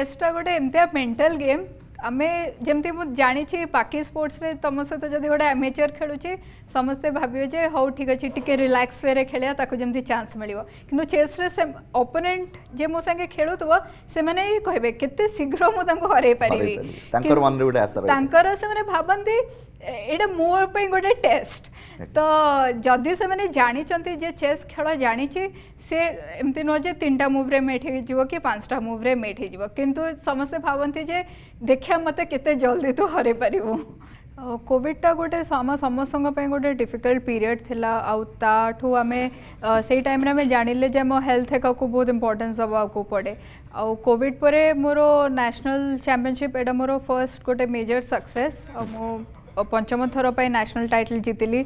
চেষ্টা গোটে এমতিয়া mental game আমি যেমতি মু জানিছি বাকি স্পোর্টসরে তোম সহিত যদি গোটে আমেচর খেলুছি সমস্তে ভাবিবে যে হো ঠিক আছে টিকে রিল্যাক্স ওয়েরে খেলিয়া তাকে যেমতি চান্স মিলিব কিন্তু চেসরে সে অপোনেন্ট যে মো সাথে খেলুথিব সেমানে ই কহিবে কেতে শীঘ্র মু তাঙ্কু হরাই পারিবি তাঙ্কর মনরে গোটে আশা তাঙ্কর সেমানে ভাবন্তি এটা মো পাই গোটে টেস্ট तो जदि से मैंने जानी जे चेस खेल जाणी सी एमती नुह तीन टा मुव्रे मेट हो कि पांचटा मुव्रे मेट हो कि समस्ते भावती जे देखा मत के जल्दी तू हर पार कोविडटा गोटे समस्त गोटे डिफिकल्ट पीरियड थिला आउ आम से टाइम आम जानिले जे मो हेल्थ एक बहुत इंपोर्टेंस दवाको पड़े आउ कोविड पर मोर नेशनल चैंपियनशिप एटा मोर फर्स्ट गोटे मेजर सक्सेस मो পঞ্চম থর ন্যাশনাল টাইটল জিতিলি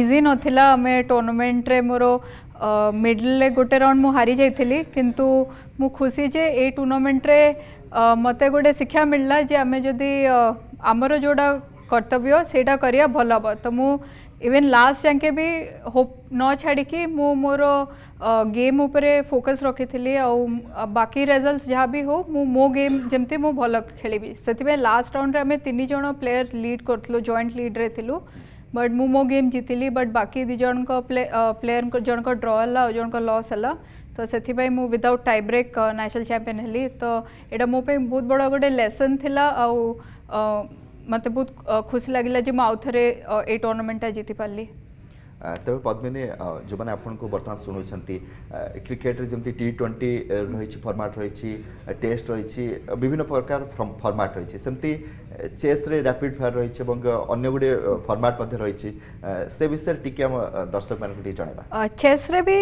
ইজি নথিলা আমি টুর্নামেন্টরে মোর মিডলে গোটে রাউন্ড মু হারি যাইছিলি কিন্তু মু খুশি যে এই টুর্নামেন্টরে মতে গোটে শিক্ষা মিললা যে আমি যদি আমার যেটা কর্তব্য সেইটা করা ভাল হব তো মু ଇଭେନ୍ ଲାଷ୍ଟ ଯାକେ ବି ହୋପ୍ ନ ଛାଡ଼ିକି ମୁଁ ମୋର ଗେମ୍ ଉପରେ ଫୋକସ୍ ରଖିଥିଲି ଆଉ ବାକି ରେଜଲ୍ଟ ଯାହା ବି ହଉ ମୁଁ ମୋ ଗେମ୍ ଯେମିତି ମୁଁ ଭଲ ଖେଳିବି ସେଥିପାଇଁ ଲାଷ୍ଟ ରାଉଣ୍ଡରେ ଆମେ ତିନି ଜଣ ପ୍ଲେୟର ଲିଡ୍ କରିଥିଲୁ ଜଏଣ୍ଟ ଲିଡ୍ରେ ଥିଲୁ ବଟ୍ ମୁଁ ମୋ ଗେମ୍ ଜିତିଲି ବଟ୍ ବାକି ଦୁଇ ଜଣଙ୍କ ପ୍ଲେୟର ଜଣଙ୍କ ଡ୍ର ହେଲା ଆଉ ଜଣଙ୍କ ଲସ୍ ହେଲା ତ ସେଥିପାଇଁ ମୁଁ without tie break national champion ହେଲି ତ ଏଇଟା ମୋ ପାଇଁ ବହୁତ ବଡ଼ ଗୋଟେ ଲେସନ୍ ଥିଲା ଆଉ मत बहुत खुश लगे जे मुझे आउ थे ये टूर्णामेंटा जीति पारि ତେବେ ପଦ୍ମିନୀ ଯେଉଁମାନେ ଆପଣଙ୍କୁ ବର୍ତ୍ତମାନ ଶୁଣୁଛନ୍ତି କ୍ରିକେଟରେ ଯେମିତି ଟି ଟ୍ୱେଣ୍ଟି ରହିଛି ଫର୍ମାଟ୍ ରହିଛି ଟେଷ୍ଟ ରହିଛି ବିଭିନ୍ନ ପ୍ରକାର ଫର୍ମାଟ୍ ରହିଛି ସେମିତି ଚେସ୍ରେ ରାପିଡ଼ ଫାୟାର ରହିଛି ଏବଂ ଅନ୍ୟ ଗୁଡ଼ିଏ ଫର୍ମାଟ୍ ମଧ୍ୟ ରହିଛି ସେ ବିଷୟରେ ଟିକେ ଆମ ଦର୍ଶକମାନଙ୍କୁ ଟିକେ ଜଣାଇବା ଚେସ୍ରେ ବି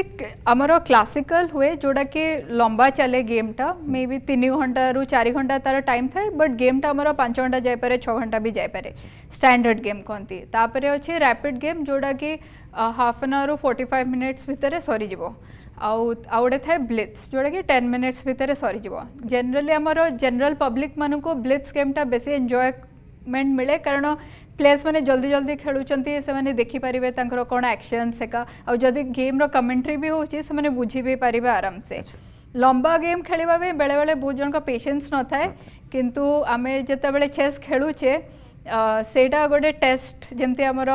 ଆମର କ୍ଲାସିକାଲ ହୁଏ ଯେଉଁଟାକି ଲମ୍ବା ଚାଲେ ଗେମ୍ଟା ମେ ବି ତିନି ଘଣ୍ଟାରୁ ଚାରି ଘଣ୍ଟା ତାର ଟାଇମ୍ ଥାଏ ବଟ୍ ଗେମ୍ଟା ଆମର ପାଞ୍ଚ ଘଣ୍ଟା ଯାଇପାରେ ଛଅ ଘଣ୍ଟା ବି ଯାଇପାରେ ଷ୍ଟାଣ୍ଡାର୍ଡ଼ ଗେମ୍ କହନ୍ତି ତାପରେ ଅଛି ରାପିଡ଼ ଗେମ୍ ଯେଉଁଟାକି हाफ एन आवर रु फोर्टी फाइव मिनिट्स भितर सरीज आउ गोटे थाए ब्लिथ्स जोटा कि टेन मिनिट्स भितर सरीज जेनराली आम जेनराल पब्लिक मानक ब्लिथ्स गेमटा बेस एंजयमेंट मिले कारण प्लेयर्स मैंने जल्दी जल्दी खेलुंट देखिपर देखिपारे कौन आक्शन सेका आउ जदि गेम्र कमेंट्री भी होने बुझी भी पारे आराम से लंबा गेम खेलवाई बेले बेले बहुत जन पेसेन्स न था कितु आम जिते बड़े खेलुचे ସେଇଟା ଗୋଟେ ଟେଷ୍ଟ ଯେମିତି ଆମର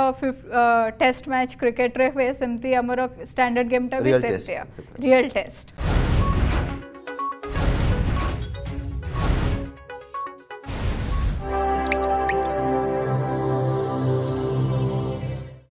ଟେଷ୍ଟ ମ୍ୟାଚ୍ କ୍ରିକେଟରେ ହୁଏ ସେମିତି ଆମର ଷ୍ଟାଣ୍ଡାର୍ଡ଼ ଗେମ୍ଟା ବି ସେମିତିଆ ରିଅଲ୍ ଟେଷ୍ଟ